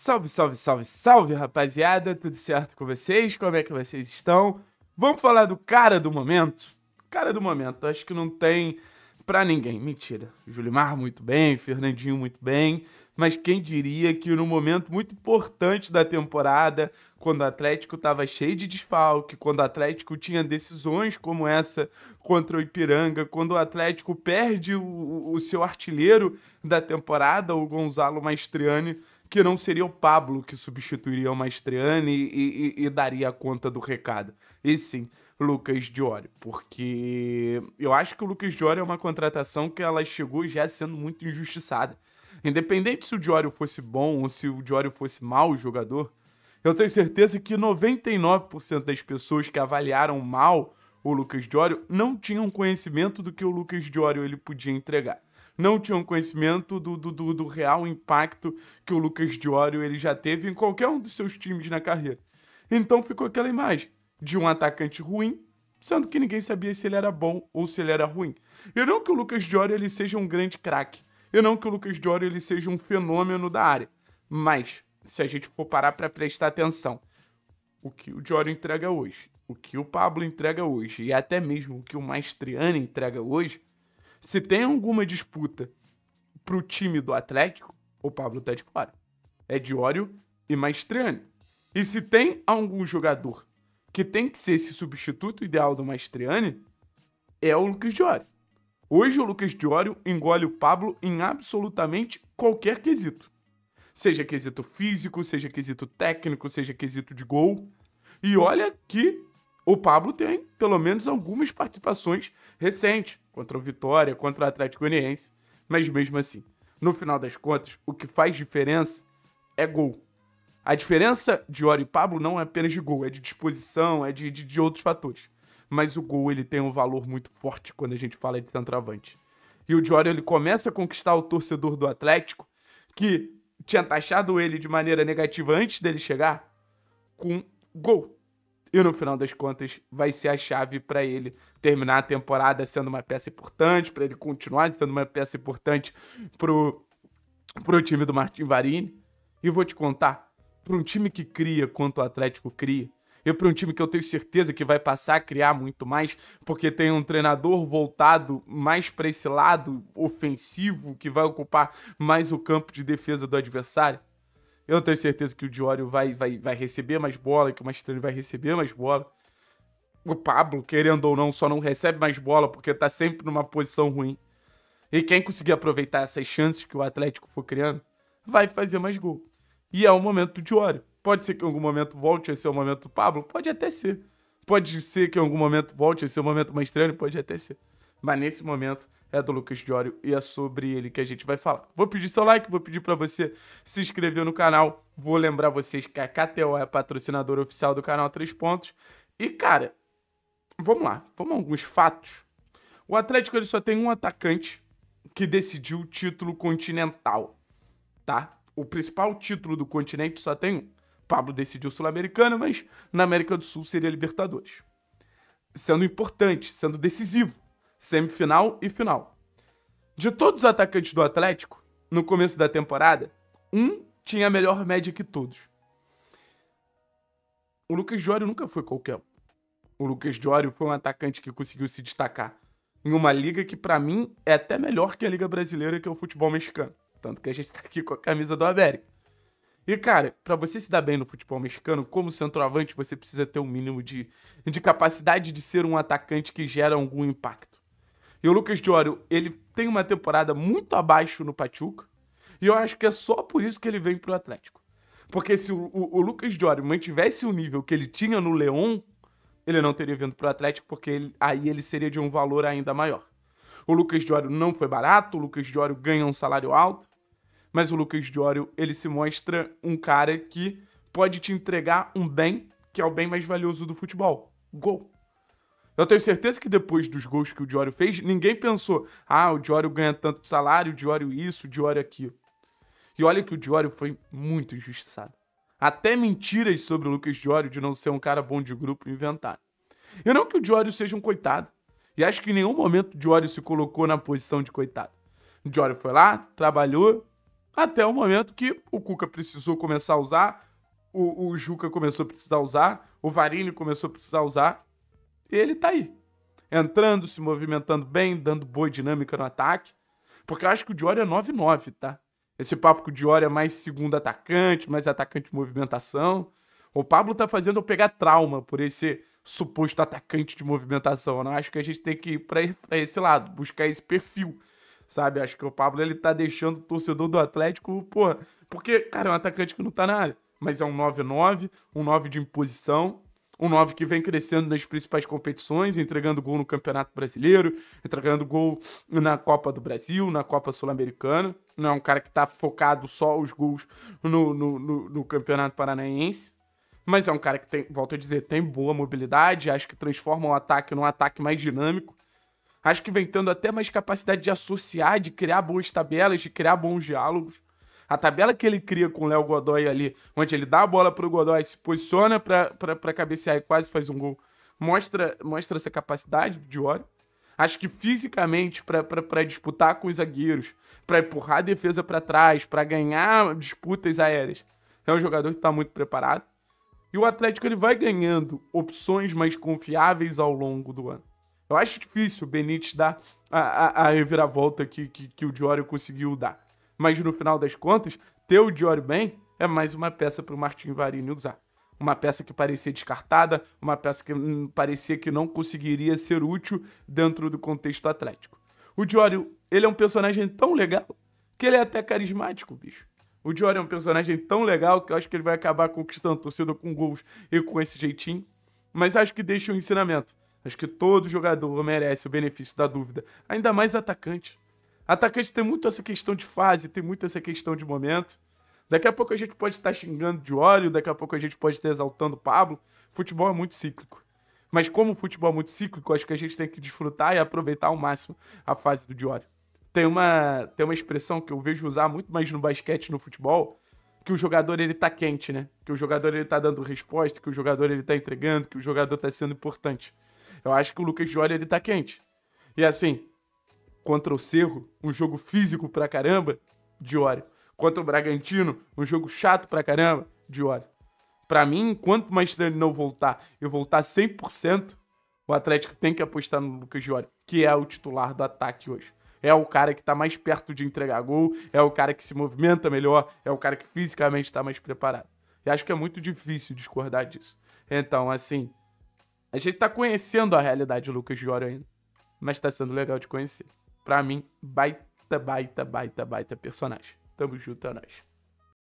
Salve, salve, salve, salve, rapaziada! Tudo certo com vocês? Como é que vocês estão? Vamos falar do cara do momento? Cara do momento, acho que não tem pra ninguém. Mentira. Julimar muito bem, Fernandinho muito bem. Mas quem diria que no momento muito importante da temporada, quando o Atlético estava cheio de desfalque, quando o Atlético tinha decisões como essa contra o Ipiranga, quando o Atlético perde o, o seu artilheiro da temporada, o Gonzalo Maestriani, que não seria o Pablo que substituiria o Maestriani e, e, e daria conta do recado. E sim, Lucas Diori, porque eu acho que o Lucas Diori é uma contratação que ela chegou já sendo muito injustiçada. Independente se o Diori fosse bom ou se o Diori fosse mau jogador, eu tenho certeza que 99% das pessoas que avaliaram mal o Lucas Diório não tinham conhecimento do que o Lucas Diório ele podia entregar não tinham conhecimento do, do, do, do real impacto que o Lucas Diório ele já teve em qualquer um dos seus times na carreira. Então ficou aquela imagem de um atacante ruim, sendo que ninguém sabia se ele era bom ou se ele era ruim. E não que o Lucas Diório ele seja um grande craque, e não que o Lucas Diório ele seja um fenômeno da área, mas se a gente for parar para prestar atenção, o que o Diório entrega hoje o que o Pablo entrega hoje e até mesmo o que o Maestriani entrega hoje se tem alguma disputa pro time do Atlético, o Pablo tá de fora. É Diório e Maestriani. E se tem algum jogador que tem que ser esse substituto ideal do Maestriani, é o Lucas Diório. Hoje o Lucas Diório engole o Pablo em absolutamente qualquer quesito. Seja quesito físico, seja quesito técnico, seja quesito de gol. E olha que o Pablo tem, pelo menos, algumas participações recentes contra o Vitória, contra o Atlético Goianiense, mas mesmo assim, no final das contas, o que faz diferença é gol. A diferença de Ori e Pablo não é apenas de gol, é de disposição, é de, de, de outros fatores. Mas o gol ele tem um valor muito forte quando a gente fala de centroavante. E o Diori ele começa a conquistar o torcedor do Atlético, que tinha taxado ele de maneira negativa antes dele chegar, com gol e no final das contas vai ser a chave para ele terminar a temporada sendo uma peça importante, para ele continuar sendo uma peça importante pro, pro time do Martin Varini. E vou te contar, para um time que cria quanto o Atlético cria, e para um time que eu tenho certeza que vai passar a criar muito mais, porque tem um treinador voltado mais para esse lado ofensivo, que vai ocupar mais o campo de defesa do adversário, eu tenho certeza que o Diório vai, vai, vai receber mais bola, que o Mastrani vai receber mais bola. O Pablo, querendo ou não, só não recebe mais bola porque tá sempre numa posição ruim. E quem conseguir aproveitar essas chances que o Atlético for criando, vai fazer mais gol. E é o momento do Diório. Pode ser que em algum momento volte a ser o momento do Pablo? Pode até ser. Pode ser que em algum momento volte a ser o momento mais estranho? Pode até ser. Mas nesse momento, é do Lucas Diório e é sobre ele que a gente vai falar. Vou pedir seu like, vou pedir para você se inscrever no canal, vou lembrar vocês que a KTO é patrocinadora oficial do canal Três Pontos. E, cara, vamos lá, vamos a alguns fatos. O Atlético ele só tem um atacante que decidiu o título continental, tá? O principal título do continente só tem um. Pablo decidiu sul americano mas na América do Sul seria Libertadores. Sendo importante, sendo decisivo semifinal e final. De todos os atacantes do Atlético, no começo da temporada, um tinha a melhor média que todos. O Lucas Diório nunca foi qualquer um. O Lucas Diório foi um atacante que conseguiu se destacar em uma liga que, para mim, é até melhor que a Liga Brasileira, que é o futebol mexicano. Tanto que a gente tá aqui com a camisa do América. E, cara, para você se dar bem no futebol mexicano, como centroavante, você precisa ter um mínimo de, de capacidade de ser um atacante que gera algum impacto. E o Lucas Diório, ele tem uma temporada muito abaixo no Pachuca. E eu acho que é só por isso que ele vem pro Atlético. Porque se o, o, o Lucas Diório mantivesse o nível que ele tinha no Leão, ele não teria vindo pro Atlético, porque ele, aí ele seria de um valor ainda maior. O Lucas Diório não foi barato, o Lucas Diório ganha um salário alto, mas o Lucas Diório, ele se mostra um cara que pode te entregar um bem que é o bem mais valioso do futebol, gol. Eu tenho certeza que depois dos gols que o Diório fez, ninguém pensou: ah, o Diório ganha tanto salário, o Diório isso, o Diório aquilo. E olha que o Diório foi muito injustiçado. Até mentiras sobre o Lucas Diório de não ser um cara bom de grupo inventaram. E não que o Diório seja um coitado. E acho que em nenhum momento o Diório se colocou na posição de coitado. O Diório foi lá, trabalhou, até o momento que o Cuca precisou começar a usar, o, o Juca começou a precisar usar, o Varini começou a precisar usar, e ele tá aí. Entrando, se movimentando bem, dando boa dinâmica no ataque. Porque eu acho que o Diori é 9-9, tá? Esse papo que o Diori é mais segundo atacante, mais atacante de movimentação. O Pablo tá fazendo eu pegar trauma por esse suposto atacante de movimentação. Eu não acho que a gente tem que ir pra, pra esse lado, buscar esse perfil sabe? Acho que o Pablo ele tá deixando o torcedor do Atlético, porra, porque, cara, é um atacante que não tá na área, mas é um 9-9, um 9 de imposição, um 9 que vem crescendo nas principais competições, entregando gol no Campeonato Brasileiro, entregando gol na Copa do Brasil, na Copa Sul-Americana. Não é um cara que está focado só os gols no, no, no, no, Campeonato Paranaense. Mas é um cara que tem, volto a dizer, tem boa mobilidade, acho que transforma o ataque num ataque mais dinâmico. Acho que vem tendo até mais capacidade de associar, de criar boas tabelas, de criar bons diálogos. A tabela que ele cria com o Léo Godoy ali, onde ele dá a bola para o Godoy, se posiciona para cabecear e quase faz um gol, mostra, mostra essa capacidade do Diório. Acho que fisicamente, para disputar com os zagueiros, para empurrar a defesa para trás, para ganhar disputas aéreas, é um jogador que está muito preparado. E o Atlético ele vai ganhando opções mais confiáveis ao longo do ano. Eu acho difícil o Benítez dar a, a, a reviravolta que, que, que o Diório conseguiu dar. Mas no final das contas, ter o Dior bem é mais uma peça para o Martin Varini usar. Uma peça que parecia descartada, uma peça que hum, parecia que não conseguiria ser útil dentro do contexto atlético. O Diório, ele é um personagem tão legal que ele é até carismático, bicho. O Diório é um personagem tão legal que eu acho que ele vai acabar conquistando torcida com gols e com esse jeitinho. Mas acho que deixa um ensinamento. Acho que todo jogador merece o benefício da dúvida, ainda mais atacante. Atacante tem muito essa questão de fase, tem muito essa questão de momento. Daqui a pouco a gente pode estar xingando de óleo, daqui a pouco a gente pode estar exaltando Pablo. Futebol é muito cíclico. Mas como o futebol é muito cíclico, acho que a gente tem que desfrutar e aproveitar ao máximo a fase do Diório. Tem uma, tem uma expressão que eu vejo usar muito mais no basquete, no futebol, que o jogador ele tá quente, né? Que o jogador ele tá dando resposta, que o jogador ele tá entregando, que o jogador tá sendo importante. Eu acho que o Lucas Diório ele tá quente. E assim, Contra o Cerro, um jogo físico pra caramba, de óleo. Contra o Bragantino, um jogo chato pra caramba, de óleo. Pra mim, enquanto o Maestrano não voltar e voltar 100%, o Atlético tem que apostar no Lucas Diori, que é o titular do ataque hoje. É o cara que tá mais perto de entregar gol, é o cara que se movimenta melhor, é o cara que fisicamente está mais preparado. E acho que é muito difícil discordar disso. Então, assim, a gente tá conhecendo a realidade do Lucas Diori ainda, mas tá sendo legal de conhecer. Pra mim, baita, baita, baita, baita personagem. Tamo junto, é nóis.